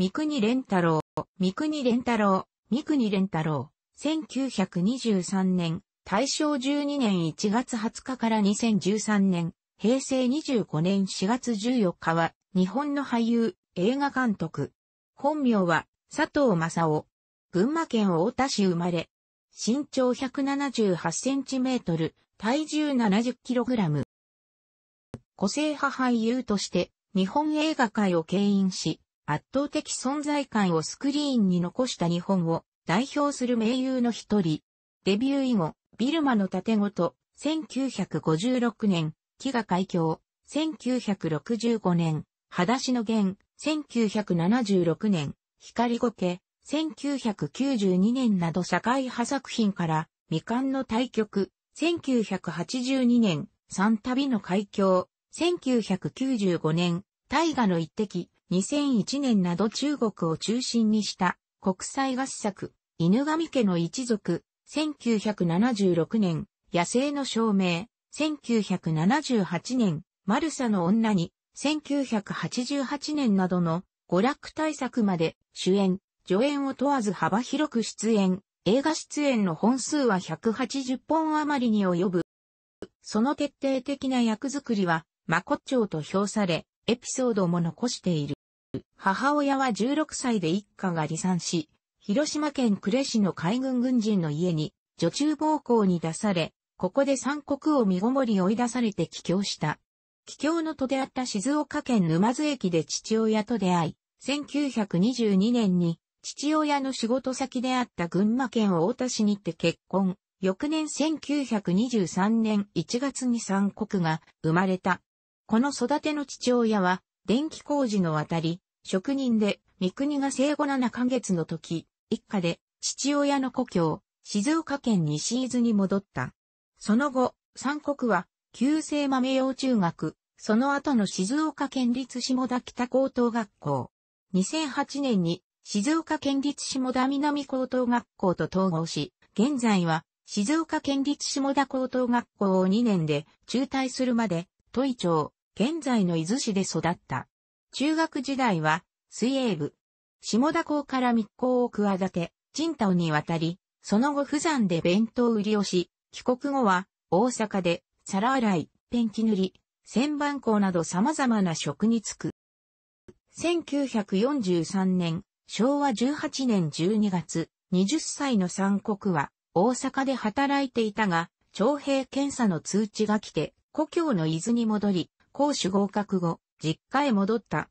三国連太郎、三国連太郎、三国連太郎、1923年、大正12年1月20日から2013年、平成25年4月14日は、日本の俳優、映画監督。本名は、佐藤正夫。群馬県太田市生まれ。身長178センチメートル、体重70キログラム。個性派俳優として、日本映画界を牽引し、圧倒的存在感をスクリーンに残した日本を代表する名優の一人。デビュー以後、ビルマの盾ごと、1956年、木が海峡、1965年、裸足の弦、1976年、光ごけ、1992年など社会派作品から、未完の対局、1982年、三旅の海峡、1995年、大河の一滴、2001年など中国を中心にした国際合作、犬神家の一族、1976年、野生の証明、1978年、マルサの女に、1988年などの娯楽対策まで主演、助演を問わず幅広く出演、映画出演の本数は180本余りに及ぶ。その徹底的な役作りは、マコッチョウと評され、エピソードも残している。母親は16歳で一家が離散し、広島県呉市の海軍軍人の家に女中暴行に出され、ここで三国を身ごもり追い出されて帰郷した。帰郷の途であった静岡県沼津駅で父親と出会い、1922年に父親の仕事先であった群馬県太田市にて結婚。翌年1923年1月に三国が生まれた。この育ての父親は電気工事の渡り、職人で、三国が生後7ヶ月の時、一家で、父親の故郷、静岡県西伊豆に戻った。その後、三国は、旧制豆幼中学、その後の静岡県立下田北高等学校。2008年に、静岡県立下田南高等学校と統合し、現在は、静岡県立下田高等学校を2年で中退するまで、都庁、現在の伊豆市で育った。中学時代は、水泳部。下田港から密航を企て、神島に渡り、その後富山で弁当売りをし、帰国後は、大阪で、皿洗い、ペンキ塗り、旋盤工など様々な職に就く。1943年、昭和18年12月、20歳の三国は、大阪で働いていたが、徴兵検査の通知が来て、故郷の伊豆に戻り、講師合格後、実家へ戻った。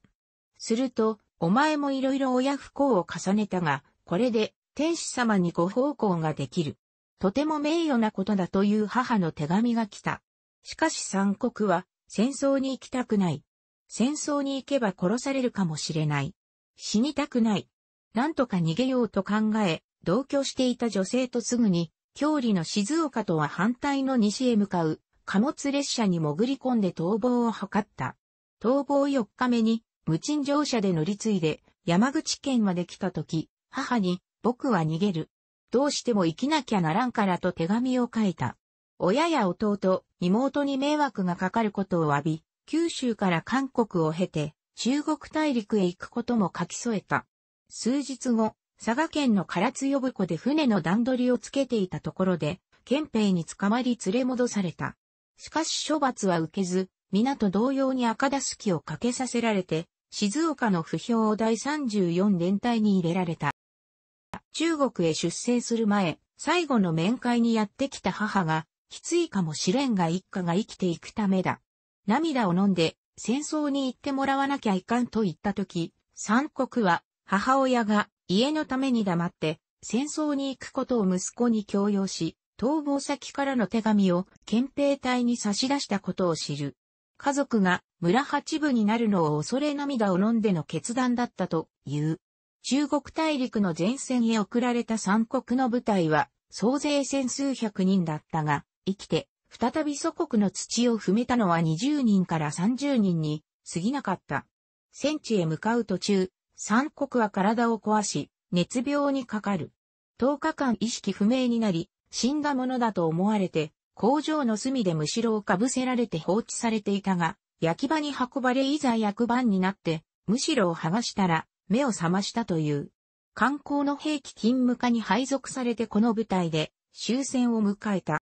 すると、お前もいろいろ親不幸を重ねたが、これで天使様にご奉公ができる。とても名誉なことだという母の手紙が来た。しかし三国は戦争に行きたくない。戦争に行けば殺されるかもしれない。死にたくない。なんとか逃げようと考え、同居していた女性とすぐに、郷里の静岡とは反対の西へ向かう貨物列車に潜り込んで逃亡を図った。逃亡4日目に無賃乗車で乗り継いで山口県まで来た時、母に僕は逃げる。どうしても生きなきゃならんからと手紙を書いた。親や弟、妹に迷惑がかかることを詫び、九州から韓国を経て中国大陸へ行くことも書き添えた。数日後、佐賀県の唐津呼子で船の段取りをつけていたところで、憲兵に捕まり連れ戻された。しかし処罰は受けず、皆と同様に赤だすきをかけさせられて、静岡の不評を第34連隊に入れられた。中国へ出征する前、最後の面会にやってきた母が、きついかもしれんが一家が生きていくためだ。涙を飲んで、戦争に行ってもらわなきゃいかんと言ったとき、三国は、母親が家のために黙って、戦争に行くことを息子に強要し、逃亡先からの手紙を憲兵隊に差し出したことを知る。家族が村八部になるのを恐れ涙を飲んでの決断だったという。中国大陸の前線へ送られた三国の部隊は総勢千数百人だったが、生きて再び祖国の土を踏めたのは20人から30人に過ぎなかった。戦地へ向かう途中、三国は体を壊し、熱病にかかる。10日間意識不明になり、死んだものだと思われて、工場の隅でむしろをかぶせられて放置されていたが、焼き場に運ばれいざ役番になって、むしろを剥がしたら、目を覚ましたという。観光の兵器勤務課に配属されてこの部隊で終戦を迎えた。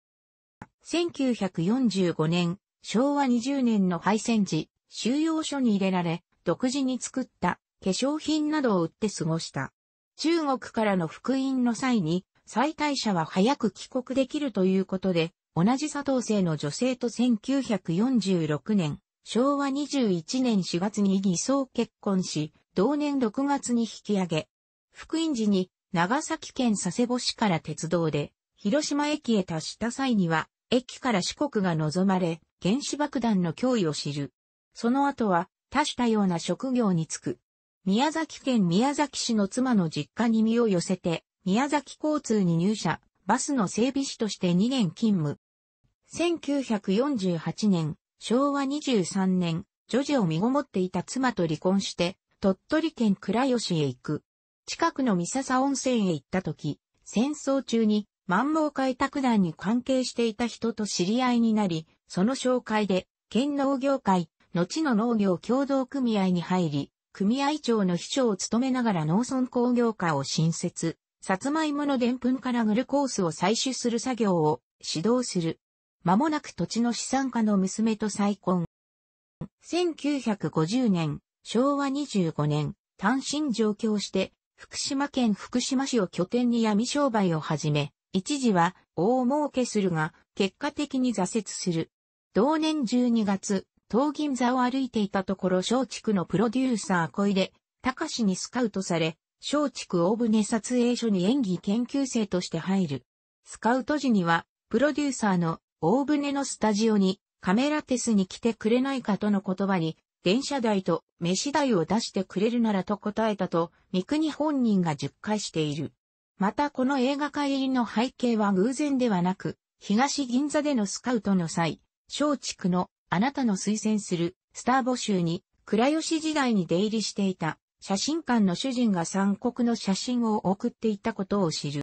1945年、昭和20年の敗戦時、収容所に入れられ、独自に作った化粧品などを売って過ごした。中国からの復員の際に再退者は早く帰国できるということで、同じ佐藤生の女性と1946年、昭和21年4月に偽装結婚し、同年6月に引き上げ、福音寺に長崎県佐世保市から鉄道で広島駅へ達した際には、駅から四国が望まれ、原子爆弾の脅威を知る。その後は、多種多様な職業に就く。宮崎県宮崎市の妻の実家に身を寄せて、宮崎交通に入社、バスの整備士として2年勤務。1948年、昭和23年、女児を身ごもっていた妻と離婚して、鳥取県倉吉へ行く。近くの三笹温泉へ行った時、戦争中に満蒙開拓団に関係していた人と知り合いになり、その紹介で、県農業会、後の農業協同組合に入り、組合長の秘書を務めながら農村工業化を新設。さつまいもの澱粉からグルコースを採取する作業を指導する。間もなく土地の資産家の娘と再婚。1950年、昭和25年、単身上京して、福島県福島市を拠点に闇商売を始め、一時は大儲けするが、結果的に挫折する。同年12月、東銀座を歩いていたところ松竹のプロデューサー小出、隆にスカウトされ、松竹大船撮影所に演技研究生として入る。スカウト時には、プロデューサーの大船のスタジオにカメラテスに来てくれないかとの言葉に、電車代と飯代を出してくれるならと答えたと、三国本人が述回している。またこの映画界入りの背景は偶然ではなく、東銀座でのスカウトの際、松竹のあなたの推薦するスター募集に、倉吉時代に出入りしていた写真館の主人が三国の写真を送っていたことを知る。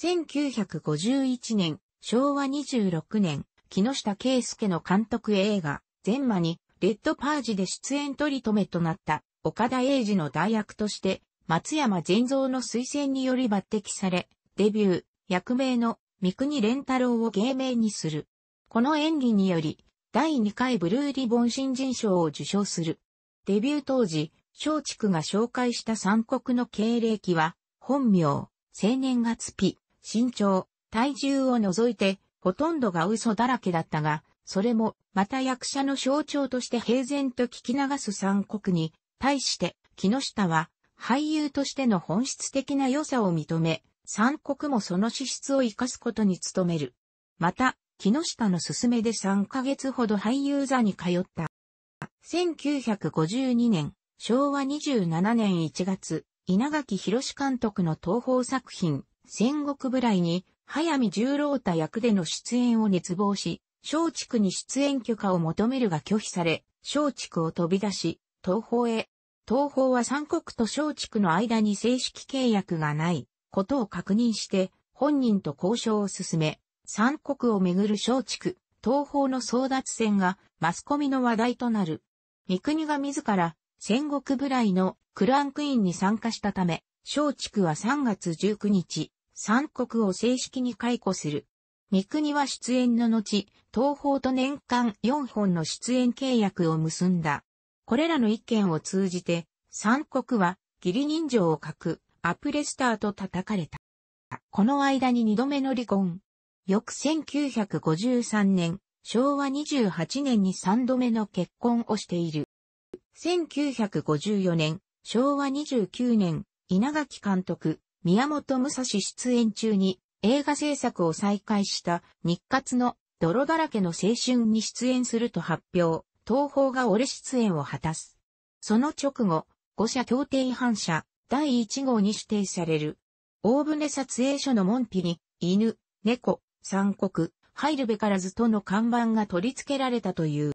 1951年、昭和26年、木下圭介の監督映画、全魔に、レッドパージで出演取り留めとなった岡田英二の代役として、松山善造の推薦により抜擢され、デビュー、役名の三国連太郎を芸名にする。この演技により、第2回ブルーリボン新人賞を受賞する。デビュー当時、松竹が紹介した三国の経歴は、本名、青年月日、身長、体重を除いて、ほとんどが嘘だらけだったが、それも、また役者の象徴として平然と聞き流す三国に、対して、木下は、俳優としての本質的な良さを認め、三国もその資質を活かすことに努める。また、木下の勧めで3ヶ月ほど俳優座に通った。1952年、昭和27年1月、稲垣博監督の東宝作品、戦国部来に、早見十郎太役での出演を熱望し、松竹に出演許可を求めるが拒否され、松竹を飛び出し、東宝へ。東宝は三国と松竹の間に正式契約がないことを確認して、本人と交渉を進め、三国をめぐる松竹、東宝の争奪戦がマスコミの話題となる。三国が自ら戦国部来のクランクインに参加したため、松竹は3月19日、三国を正式に解雇する。三国は出演の後、東方と年間4本の出演契約を結んだ。これらの意見を通じて、三国は義理人情を書くアプレスターと叩かれた。この間に二度目の離婚。翌1953年、昭和28年に三度目の結婚をしている。1954年、昭和29年、稲垣監督、宮本武蔵出演中に映画制作を再開した日活の泥だらけの青春に出演すると発表、東宝が俺出演を果たす。その直後、五社協定違反者第一号に指定される。大船撮影所の門扉に、犬、猫、三国、入るべからずとの看板が取り付けられたという。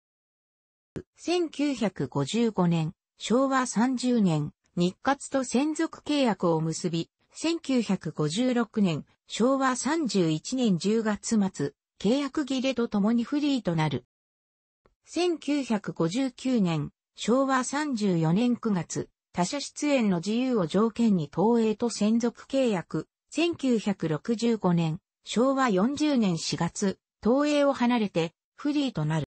1955年、昭和30年、日活と専属契約を結び、1956年、昭和31年10月末、契約切れとともにフリーとなる。1959年、昭和34年9月、他社出演の自由を条件に東映と専属契約。1965年、昭和40年4月、東映を離れてフリーとなる。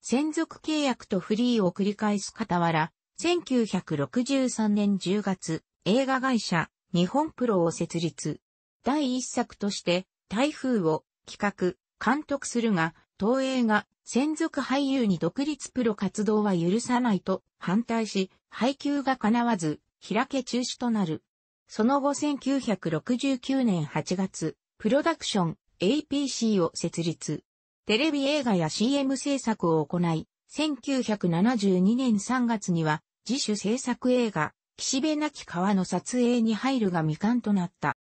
専属契約とフリーを繰り返す傍ら、1963年10月、映画会社、日本プロを設立。第一作として、台風を企画、監督するが、東映が専属俳優に独立プロ活動は許さないと反対し、配給が叶わず、開け中止となる。その後1969年8月、プロダクション APC を設立。テレビ映画や CM 制作を行い、1972年3月には自主制作映画、岸辺なき川の撮影に入るが未完となった。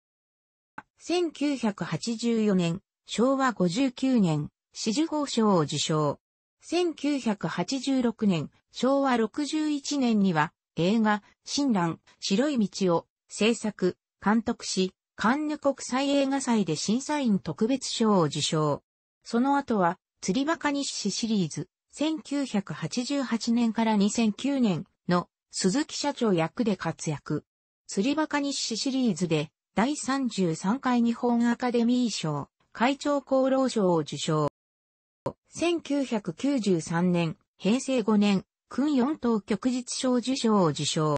1984年、昭和59年、四十号賞を受賞。1986年、昭和61年には、映画、新蘭、白い道を、制作、監督し、カンヌ国際映画祭で審査員特別賞を受賞。その後は、釣りバカ日誌シリーズ、1988年から2009年の鈴木社長役で活躍。釣りバカ日誌シリーズで、第33回日本アカデミー賞、会長功労賞を受賞。1993年、平成5年、訓4等旭日賞受賞を受賞。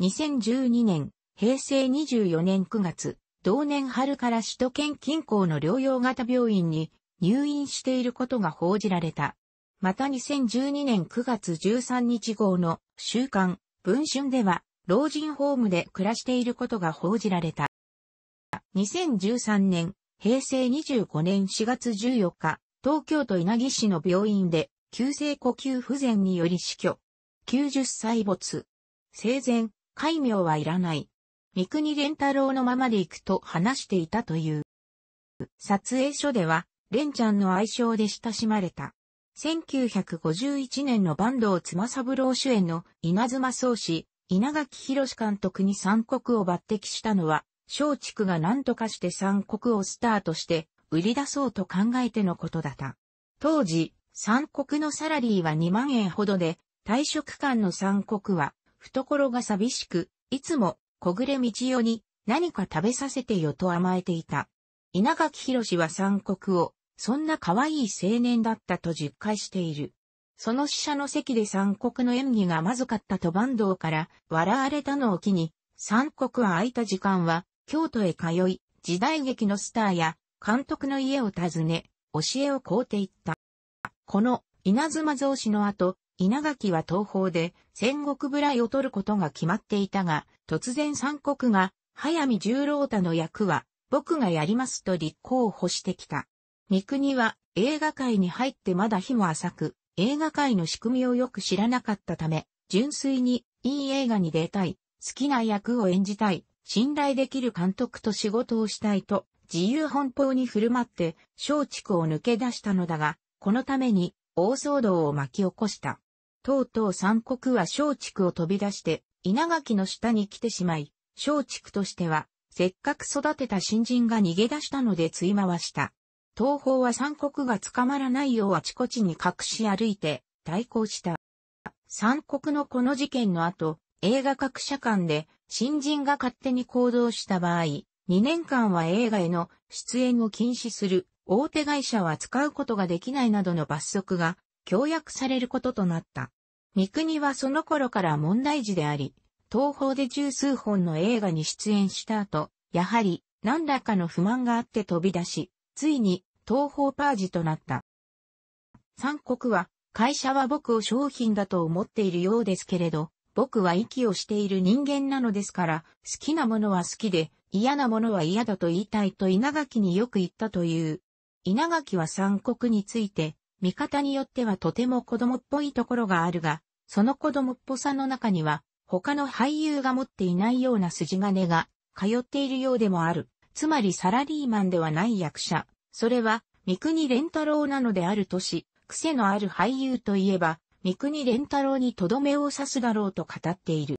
2012年、平成24年9月、同年春から首都圏近郊の療養型病院に入院していることが報じられた。また2012年9月13日号の週刊文春では老人ホームで暮らしていることが報じられた。2013年、平成25年4月14日、東京都稲城市の病院で急性呼吸不全により死去。90歳没。生前、戒名はいらない。三国連太郎のままで行くと話していたという。撮影所では、レンちゃんの愛称で親しまれた。1951年の坂東妻三郎主演の稲妻宗氏、稲垣博監督に三国を抜擢したのは、松竹が何とかして三国をスタートして売り出そうと考えてのことだった。当時、三国のサラリーは2万円ほどで、退職間の三国は、懐が寂しく、いつも、小暮道夫に何か食べさせてよと甘えていた。稲垣博は三国を、そんな可愛い青年だったと実感している。その死者の席で三国の演技がまずかったと坂東から笑われたのを機に、三国は空いた時間は京都へ通い、時代劇のスターや監督の家を訪ね、教えを請うていった。この稲妻増子の後、稲垣は東方で戦国ぶらいを取ることが決まっていたが、突然三国が、早見十郎太の役は僕がやりますと立候補してきた。三国は映画界に入ってまだ日も浅く、映画界の仕組みをよく知らなかったため、純粋にいい映画に出たい、好きな役を演じたい、信頼できる監督と仕事をしたいと、自由奔放に振る舞って、松竹を抜け出したのだが、このために大騒動を巻き起こした。とうとう三国は松竹を飛び出して、稲垣の下に来てしまい、松竹としてはせっかく育てた新人が逃げ出したので追回した。東方は三国が捕まらないようあちこちに隠し歩いて対抗した。三国のこの事件の後、映画各社間で新人が勝手に行動した場合、2年間は映画への出演を禁止する大手会社は使うことができないなどの罰則が協約されることとなった。三国はその頃から問題児であり、東方で十数本の映画に出演した後、やはり何らかの不満があって飛び出し、ついに東方パージとなった。三国は、会社は僕を商品だと思っているようですけれど、僕は息をしている人間なのですから、好きなものは好きで、嫌なものは嫌だと言いたいと稲垣によく言ったという。稲垣は三国について、見方によってはとても子供っぽいところがあるが、その子供っぽさの中には、他の俳優が持っていないような筋金が通っているようでもある。つまりサラリーマンではない役者。それは、三国連太郎なのであるとし、癖のある俳優といえば、三国連太郎にとどめを刺すだろうと語っている。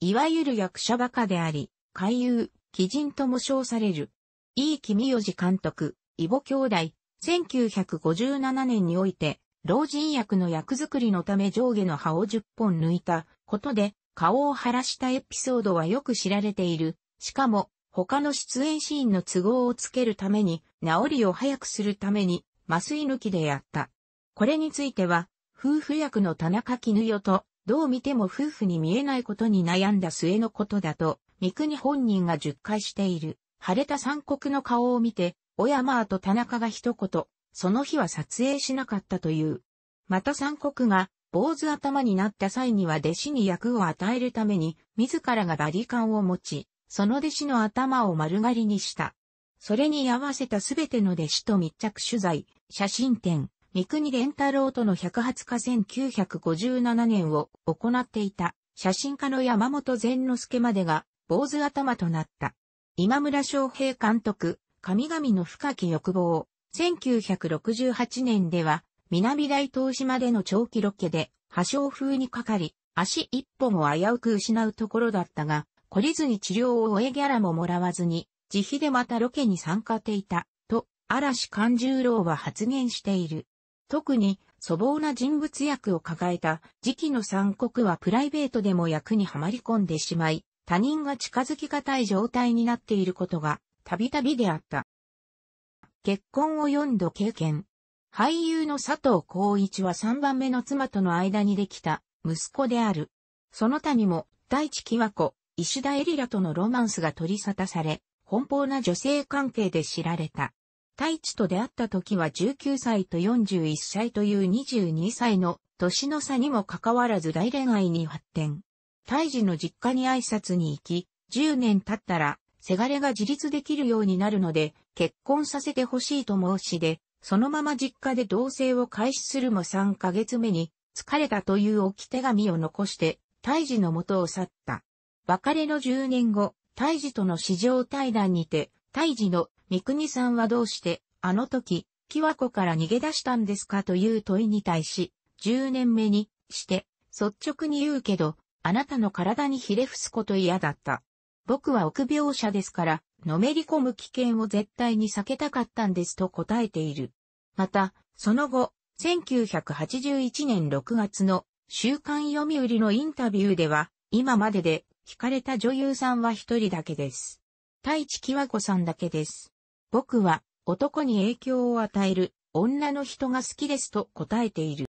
いわゆる役者バカであり、俳優、鬼人とも称される。いい君よ次監督、イボ兄弟、1957年において、老人役の役作りのため上下の葉を10本抜いたことで、顔を晴らしたエピソードはよく知られている。しかも、他の出演シーンの都合をつけるために、治りを早くするために、麻酔抜きでやった。これについては、夫婦役の田中絹代と、どう見ても夫婦に見えないことに悩んだ末のことだと、三国本人が10回している。晴れた三国の顔を見て、小山と田中が一言、その日は撮影しなかったという。また三国が坊主頭になった際には弟子に役を与えるために、自らがバリカンを持ち、その弟子の頭を丸刈りにした。それに合わせたすべての弟子と密着取材、写真展、三国伝太郎との百発化1957年を行っていた写真家の山本善之助までが坊主頭となった。今村昌平監督、神々の深き欲望、1968年では南大東島での長期ロケで、破傷風にかかり、足一歩も危うく失うところだったが、懲りずに治療を終えギャラももらわずに、自費でまたロケに参加していた、と、嵐勘十郎は発言している。特に、粗暴な人物役を抱えた時期の三国はプライベートでも役にはまり込んでしまい、他人が近づきがたい状態になっていることが、たびたびであった。結婚を4度経験。俳優の佐藤浩一は3番目の妻との間にできた息子である。その他にも、大地木和子、石田エ里ラとのロマンスが取り沙汰され、奔放な女性関係で知られた。大地と出会った時は19歳と41歳という22歳の年の差にもかかわらず大恋愛に発展。大地の実家に挨拶に行き、10年経ったら、せがれが自立できるようになるので、結婚させてほしいと申し出、そのまま実家で同棲を開始するも3ヶ月目に、疲れたという置き手紙を残して、胎児の元を去った。別れの10年後、胎児との市場対談にて、胎児の三国さんはどうして、あの時、キワコから逃げ出したんですかという問いに対し、10年目にして、率直に言うけど、あなたの体にひれ伏すこと嫌だった。僕は臆病者ですから、のめり込む危険を絶対に避けたかったんですと答えている。また、その後、1981年6月の週刊読売のインタビューでは、今までで惹かれた女優さんは一人だけです。太一きわこさんだけです。僕は男に影響を与える女の人が好きですと答えている。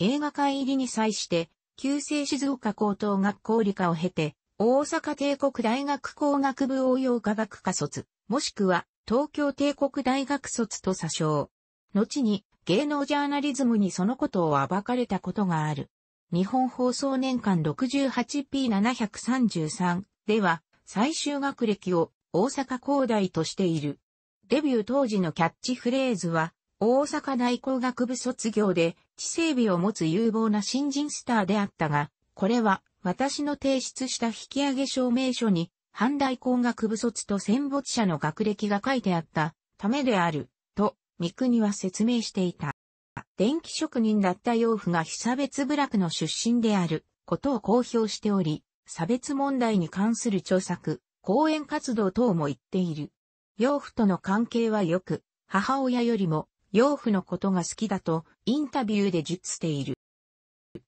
映画館入りに際して、旧制静岡高等学校理科を経て、大阪帝国大学工学部応用科学科卒、もしくは東京帝国大学卒と詐称。後に芸能ジャーナリズムにそのことを暴かれたことがある。日本放送年間 68P733 では最終学歴を大阪高大としている。デビュー当時のキャッチフレーズは大阪大工学部卒業で知性美を持つ有望な新人スターであったが、これは私の提出した引上げ証明書に、阪大工学部卒と戦没者の学歴が書いてあったためである。三国は説明していた。電気職人だった養父が被差別部落の出身であることを公表しており、差別問題に関する著作、講演活動等も言っている。養父との関係は良く、母親よりも養父のことが好きだとインタビューで述している。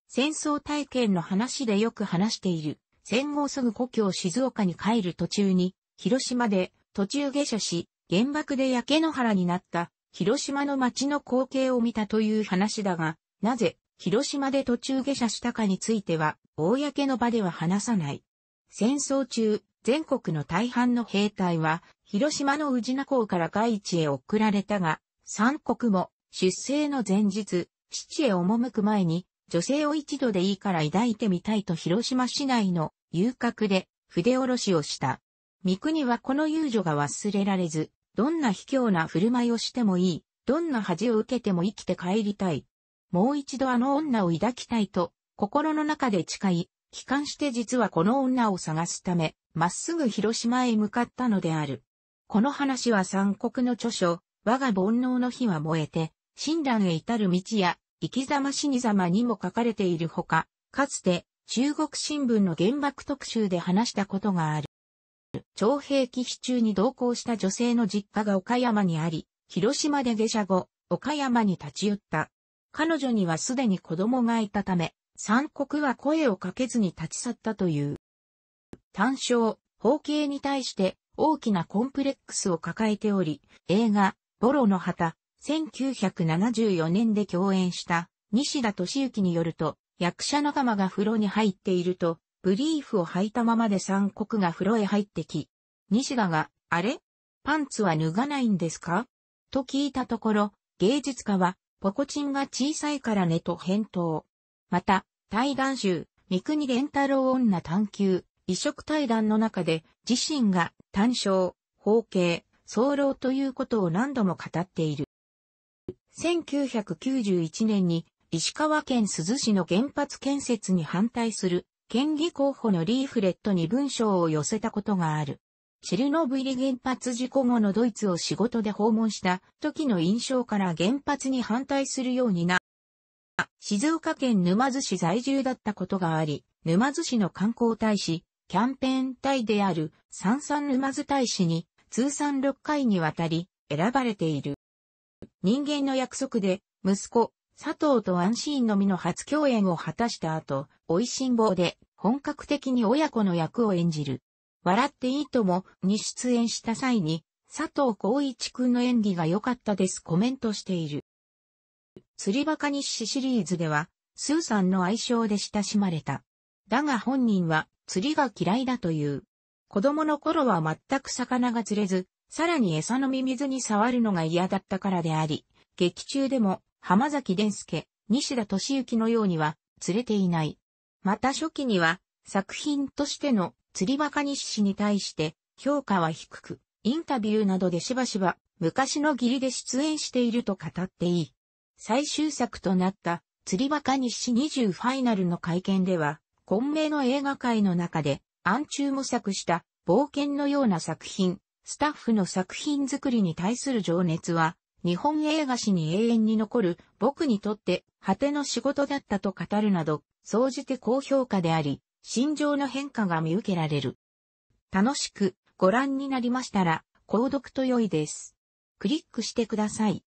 戦争体験の話でよく話している。戦後すぐ故郷静岡に帰る途中に、広島で途中下車し、原爆で焼け野原になった広島の街の光景を見たという話だが、なぜ、広島で途中下車したかについては、公の場では話さない。戦争中、全国の大半の兵隊は、広島の宇品港から外地へ送られたが、三国も、出征の前日、父へ赴く前に、女性を一度でいいから抱いてみたいと広島市内の遊郭で筆下ろしをした。三国はこの遊女が忘れられず、どんな卑怯な振る舞いをしてもいい、どんな恥を受けても生きて帰りたい。もう一度あの女を抱きたいと、心の中で誓い、帰還して実はこの女を探すため、まっすぐ広島へ向かったのである。この話は三国の著書、我が煩悩の火は燃えて、親鸞へ至る道や、生き様死に様にも書かれているほか、かつて、中国新聞の原爆特集で話したことがある。徴兵忌避中に同行した女性の実家が岡山にあり、広島で下車後、岡山に立ち寄った。彼女にはすでに子供がいたため、三国は声をかけずに立ち去ったという。単勝、方形に対して大きなコンプレックスを抱えており、映画、ボロの旗、1974年で共演した西田敏行によると、役者仲間が風呂に入っていると、ブリーフを履いたままで三国が風呂へ入ってき、西田が、あれパンツは脱がないんですかと聞いたところ、芸術家は、ポコチンが小さいからねと返答。また、対談集、三国連太郎女探求、異色対談の中で、自身が単勝、方形、早漏ということを何度も語っている。1991年に石川県珠洲市の原発建設に反対する県議候補のリーフレットに文章を寄せたことがある。チルノブイリ原発事故後のドイツを仕事で訪問した時の印象から原発に反対するようにな。静岡県沼津市在住だったことがあり、沼津市の観光大使、キャンペーン隊である三三沼津大使に通算6回にわたり選ばれている。人間の約束で息子、佐藤と安ンシーンのみの初共演を果たした後、美味しん坊で本格的に親子の役を演じる。笑っていいともに出演した際に、佐藤孝一くんの演技が良かったですコメントしている。釣りバカ日誌シリーズでは、スーさんの愛称で親しまれた。だが本人は釣りが嫌いだという。子供の頃は全く魚が釣れず、さらに餌のミミズに触るのが嫌だったからであり、劇中でも浜崎伝介、西田敏行のようには、釣れていない。また初期には、作品としての釣りバカ日誌に対して評価は低く、インタビューなどでしばしば昔の義理で出演していると語っていい。最終作となった釣りバカ日誌20ファイナルの会見では、混迷の映画界の中で暗中模索した冒険のような作品、スタッフの作品作りに対する情熱は日本映画史に永遠に残る僕にとって果ての仕事だったと語るなど、総じて高評価であり、心情の変化が見受けられる。楽しくご覧になりましたら、購読と良いです。クリックしてください。